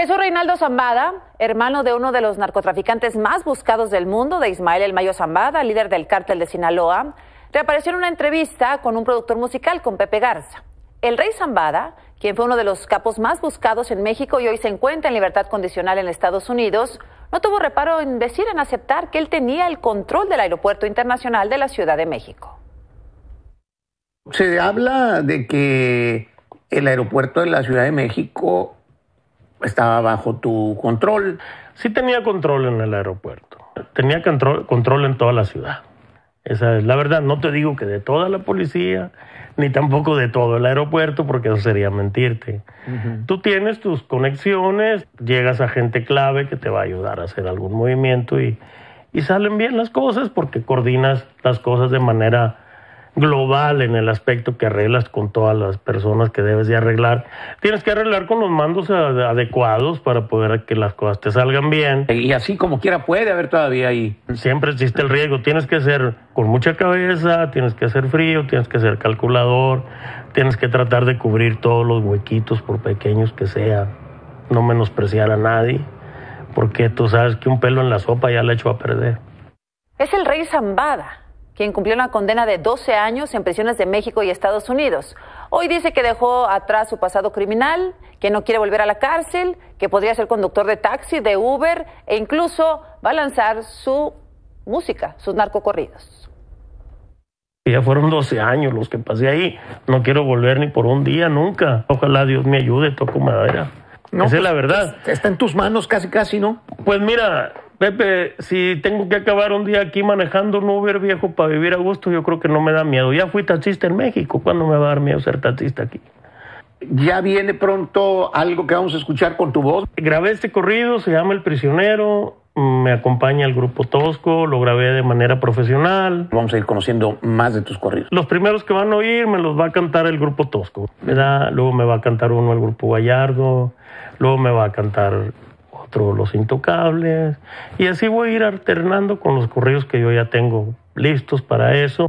Jesús Reinaldo Zambada, hermano de uno de los narcotraficantes más buscados del mundo, de Ismael El Mayo Zambada, líder del cártel de Sinaloa, reapareció en una entrevista con un productor musical, con Pepe Garza. El rey Zambada, quien fue uno de los capos más buscados en México y hoy se encuentra en libertad condicional en Estados Unidos, no tuvo reparo en decir, en aceptar que él tenía el control del aeropuerto internacional de la Ciudad de México. Se habla de que el aeropuerto de la Ciudad de México estaba bajo tu control. Sí tenía control en el aeropuerto, tenía control, control en toda la ciudad. Esa es la verdad, no te digo que de toda la policía, ni tampoco de todo el aeropuerto, porque eso sería mentirte. Tú tienes tus conexiones, llegas a gente clave que te va a ayudar a hacer algún movimiento y, y salen bien las cosas porque coordinas las cosas de manera global en el aspecto que arreglas con todas las personas que debes de arreglar. Tienes que arreglar con los mandos adecuados para poder que las cosas te salgan bien. Y así como quiera puede haber todavía ahí. Siempre existe el riesgo. Tienes que ser con mucha cabeza, tienes que ser frío, tienes que ser calculador, tienes que tratar de cubrir todos los huequitos por pequeños que sean. No menospreciar a nadie, porque tú sabes que un pelo en la sopa ya le echo a perder. Es el rey Zambada quien cumplió una condena de 12 años en prisiones de México y Estados Unidos. Hoy dice que dejó atrás su pasado criminal, que no quiere volver a la cárcel, que podría ser conductor de taxi, de Uber e incluso va a lanzar su música, sus narcocorridos. Ya fueron 12 años los que pasé ahí. No quiero volver ni por un día, nunca. Ojalá Dios me ayude, toco madera. No, Esa es pues, la verdad. Está en tus manos casi, casi, ¿no? Pues mira, Pepe, si tengo que acabar un día aquí manejando un Uber viejo para vivir a gusto, yo creo que no me da miedo. Ya fui taxista en México, ¿cuándo me va a dar miedo ser taxista aquí? Ya viene pronto algo que vamos a escuchar con tu voz. Grabé este corrido, se llama El Prisionero, me acompaña el grupo Tosco, lo grabé de manera profesional. Vamos a ir conociendo más de tus corridos. Los primeros que van a oír me los va a cantar el grupo Tosco, Luego me va a cantar uno el grupo Gallardo, luego me va a cantar los Intocables, y así voy a ir alternando con los correos que yo ya tengo listos para eso.